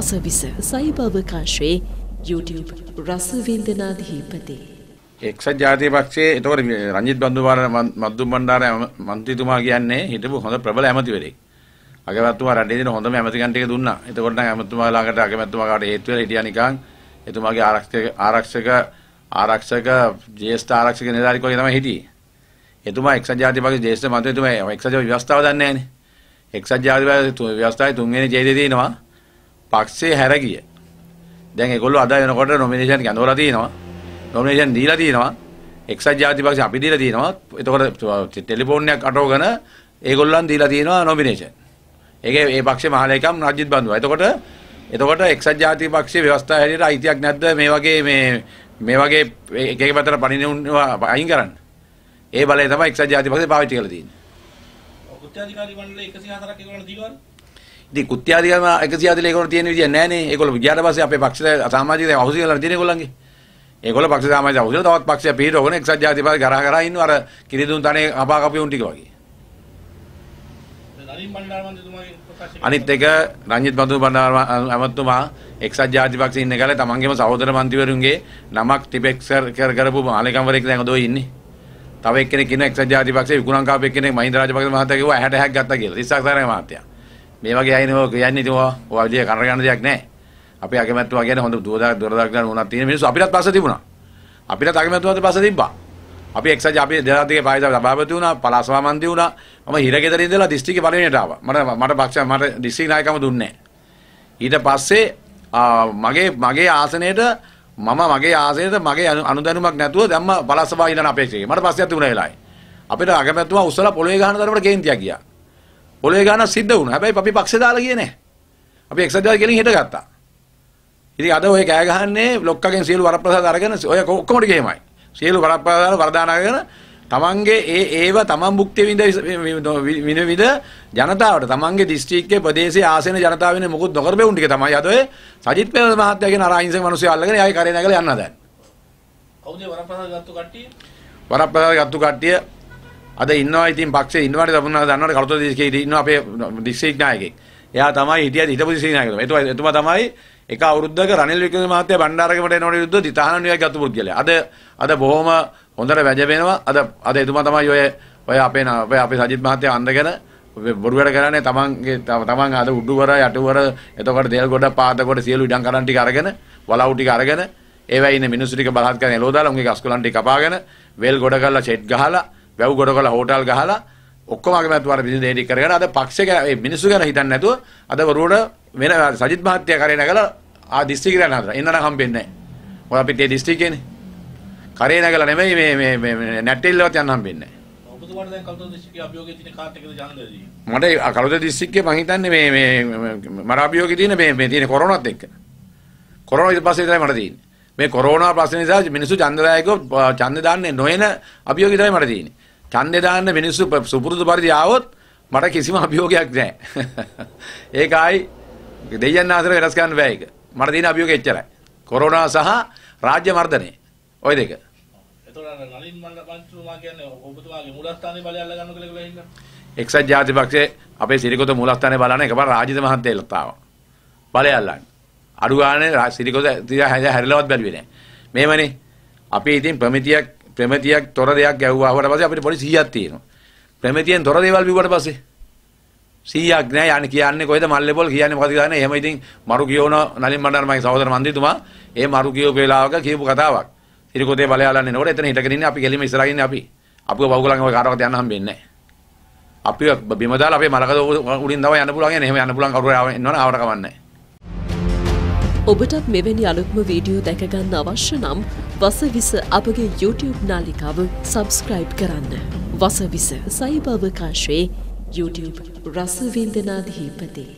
වසවිස සයිභවකාශයේ YouTube රසවින්දනාධීපති. එක්සත් ජාතිය පක්ෂයේ එතකොට රංජිත් බන්දුවාර මද්දු බණ්ඩාර මන්ත්‍රීතුමා කියන්නේ හිටපු හොඳ ප්‍රබල ඇමතිවරයෙක්. අගමැතිතුමා රටේ දෙන හොඳම ඇමතිකම් ටික දුන්නා. එතකොට නම් ඇමතිතුමාලාකට අගමැතිතුමාකට හේතු වෙලා හිටියා නිකන් එතුමාගේ ආරක්ෂක ආරක්ෂක ආරක්ෂක ජේෂ්ඨ ආරක්ෂක නිලධාරිකෝ තමයි හිටියේ. එතුමා එක්සත් ජාතික පක්ෂයේ ජේෂ්ඨ මන්ත්‍රීතුමා එක්සත් ජාතික ව්‍යවස්ථාව දන්නේ නැහැනේ. එක්සත් ජාතික ව්‍යවස්ථාවේ තුන්වෙනි ජයදී දිනනවා. පක්ෂේ හැර ගිය. දැන් ඒගොල්ලෝ අද වෙනකොට නොමිනේෂන් ගඳවලා තියෙනවා. නොමිනේෂන් දීලා තියෙනවා. එක්සත් ජාතික පක්ෂය අපි දීලා තියෙනවා. එතකොට ටෙලිෆෝන් එකක් අටවගෙන ඒගොල්ලන් දීලා තියෙනවා නොමිනේෂන්. ඒක ඒ පක්ෂේ මහලේකම් රජිත් බන්දුවා. එතකොට එතකොට එක්සත් ජාතික පක්ෂයේ ව්‍යවස්ථාව හැටියට අයිතියක් නැද්ද මේ වගේ මේ මේ වගේ එක එක පැත්තට පණින අයින් කරන්න. ඒ බලය තමයි එක්සත් ජාතික පක්ෂය පාවිච්චි කරලා තියෙන්නේ. උත්තරාධිකාරී මණ්ඩලය 104ක් ඒගොල්ලන්ට දීවද? ඉතින් කුත්‍යාදිකම 104 ඒගොල්ලෝ තියෙන විදිය නැහනේ. ඒගොල්ලෝ ගියාට පස්සේ අපේ පක්ෂ සමාජික දැන් අහුසිය කරලා තියෙන ඒගොල්ලන්ගේ. ඒගොල්ලෝ පක්ෂ සමාජික අහුසිය තවත් පක්ෂය පිටරෝගෙන එක්සත් ජාතිකපති ගරහ ගරහ ඉන්නව අර කිරිදුන් තනේ කපා කපියුන් ටික වගේ. අනිත් එක රංජිත් බඳු බණ්ඩාර අමතුමා එක්සත් ජාතික පක්ෂේ ඉන්න කාලේ තමන්ගේම සහෝදර මන්ත්‍රීවරුන්ගේ නමක් ටිපෙක්සර් කර කරපු මාලිකම්වරයෙක් දැන් ඔතෝ ඉන්නේ. තව එක්කෙනෙක් ඉන්න එක්සත් ජාතික පක්ෂේ විකුණං කාපෙක් කෙනෙක් මහින්ද රාජපක්ෂ මහත්තයා කිව්වා 60 60ක් ගත්තා කියලා. ඉස්සක් සාරේ මහත්තයා. මේ වගේ අයනේ ඔය කියන්නේ ඉතින් ඔය ඔය විදිය කර ගන්න දෙයක් නැහැ. අපි අකමැතුවා කියන්නේ හොඳ දුරදා දුරදා ගන්න උනක් තියෙන මිනිස්සු අපිටත් පස්ස තිබුණා. අපිටත් අකමැතුවාට පස්ස තිබ්බා. අපි එක්සත් අපි දෙනාතිගේ පායිදා සභාපති වුණා, පලාස්වා මන්දී වුණා. මම හිරගෙදර ඉඳලා දිස්ත්‍රික්කේ පළවෙනියට ආවා. මට මට පක්ෂ මට දිස්ත්‍රික් නායකකම දුන්නේ ඊට පස්සේ මගේ මගේ ආසනයේට මම මගේ ආසනයේට මගේ අනුදැනුමක් නැතුව දැම්ම පලාස්වා ඉඳන අපේක්ෂකේ. මට පස්සෙත් තිබුණා වෙලාවේ. අපිට අකමැතුවා උස්සලා පොළවේ ගහන තරමට කේන්තියක් ගියා. පොළොවේ ගානක් සිද්ධ වුණා. හැබැයි අපි පක්ෂේ දාලා ගියේ නැහැ. අපි එක්සත් ජාතික ගෙලින් හිටගත්තා. ඉතින් අද ඔය කෑ ගහන්නේ ලොක්කගෙන් සියලු වරප්‍රසාද අරගෙන ඔය ඔක්කොමට ගේමයි. සියලු වරප්‍රසාද වරදාන අරගෙන තමන්ගේ ඒ ඒව තමන් භුක්ති විඳ විඳ විඳ ජනතාවට තමන්ගේ දිස්ත්‍රික්කයේ ප්‍රදේශයේ ආසන ජනතාව වෙන මොකුත් නොකරපෙවුන් ටික තමයි අද ඔය සජිත් පෙරේර මහත්තයා කියන අර අහිංසක මිනිස්සු අල්ලගෙන යයි කරේ නැගලා යන්න හදන්නේ. කවුද වරප්‍රසාද ගත්තු කට්ටිය? වරප්‍රසාද ගත්තු කට්ටිය අද ඉන්නවා ඉතින් පක්ෂේ ඉන්නවට දපුනා දන්නවට කලතොත් දිස්කේ ඉන්න අපේ දිස්ත්‍රික් නායකයෙක්. එයා තමයි හිටියද හිටපු දිස්ත්‍රික් නායකතුමා. එතුමා එතුමා තමයි එක අවුරුද්දක රනිල් වික්‍රම මහත්තයා බණ්ඩාරගමට එනවට විරුද්ධව දිතහන නියෝගය ගත්ත පුද්ගලයා. අද අද බොහොම හොඳට වැජබෙනවා. අද අද එතුමා තමයි ඔය ඔය අපේ ඔය අපේ සජිත් මහත්තයා අඳගෙන බොරු වැඩ කරන්නේ තමන්ගේ තමන් අද උඩුවර යටුවර එතකොට දේල් ගොඩ පාත කොට සියලු ඉඩම් කරන් ටික අරගෙන වලව් ටික අරගෙන ඒවයි ඉන්නේ මිනිස්සු ටික බලහත් කරන එළෝ දාලා උන්ගේ ගස්කොලන් ටික කපාගෙන වේල් ගොඩ කරලා ෂෙඩ් ගහලා වැව් ගොඩ කරලා හෝටල් ගහලා ඔක්කොම අගමැතිවර බිරිඳ හේටි කරගෙන අද පක්ෂේ ගැන මේ මිනිස්සු ගැන හිතන්නේ නැතුව අද වරුවට වෙන සජිත් මහත්තයා කරේ නැගලා ආ දිස්ත්‍රික්කේ යන හතර එන්න නම් හම්බෙන්නේ නැහැ. ඔය අපිට ඒ දිස්ත්‍රික්කේනේ. කරේ නැගලා නෙමෙයි මේ මේ මේ නැට්ටෙල්ලවත් යන්න හම්බෙන්නේ නැහැ. ඔබතුමාට දැන් කලුතර දිස්ත්‍රික්කයේ අභියෝගයේ තියෙන කාට් එකද ජනලදී? මට කලුතර දිස්ත්‍රික්කයේ මං හිතන්නේ මේ මේ මර අභියෝගයේ තියෙන මේ මේ තියෙන කොරෝනාත් එක්ක. කොරෝනා ඊට පස්සේ තමයි මට තියෙන්නේ. මේ කොරෝනා ප්‍රශ්න නිසා මිනිස්සු ඡන්දදායකව ඡන්ද දාන්නේ නොයන අභියෝගය තමයි මට තියෙන්නේ. ඡන්දේ දාන්න මිනිස්සු සුපුරුදු පරිදි ආවොත් මට කිසිම අභියෝගයක් නැහැ. ඒකයි දෙයයන් අතර වෙනස් ගන්න බෑ ඒක. මට තියෙන අභියෝගය එච්චරයි. කොරෝනා සහ රාජ්‍ය මර්ධනය. ওই දෙක. එතකොට නලින් මණ්ඩල පන්සුමා කියන්නේ ඔබතුමාගේ මූලස්ථානයේ බලය අල්ල ගන්න කියලා කිව්වා ඉන්න. එක්සත් ජාතිපක්ෂයේ අපේ සිරිකොත මූලස්ථානයේ බලන එකපාර රාජිත මහත්තයෙක් ලත්තාවා. බලය අල්ලන්නේ. අඩු ගානේ සිරිකොද හැරිලවත් බැලුවේ නැහැ. මේවනේ අපි ඉතින් ප්‍රමිතියක් ප්‍රමිතියක් තොර දෙයක් ගැව්වා හොවට පස්සේ අපිට පොඩි 100ක් තියෙනවා. ප්‍රමිතියෙන් තොර දේවල් බිව්වට පස්සේ 100ක් නෑ යන්නේ කියන්නේ කොහෙද මල්ලේ බෝල් කියන්නේ මොකද කියන්නේ එහෙම ඉතින් මරු කියවන නලින් මණ්ඩාර මගේ සහෝදර මන්දිතුමා ඒ මරු කියවපු වෙලාවක කියපු කතාවක්. සිරිකොදේ බලයාලන්න එනකොට එතන හිටගෙන ඉන්නේ අපි ගෙලිම ඉස්සරහින් ඉන්නේ අපි. අපිව බවුලන් ඔය කාටවත් යන්න හම්බෙන්නේ නැහැ. අපි බිම දාලා අපේ මලකද උඩින් තමයි යන්න පුළුවන් යන්නේ. එහෙම යන්න පුළුවන් කවුරු ආවෙ ඉන්නවනම් ආවට කමන්නේ නැහැ. ඔබටත් මෙවැනි අලුත්ම වීඩියෝ දැකගන්න අවශ්‍ය නම් වසවිස අපගේ YouTube නාලිකාව සබස්ක්‍රයිබ් කරන්න. වසවිස සයිභවකාශයේ YouTube රසවින්දනාධීපති.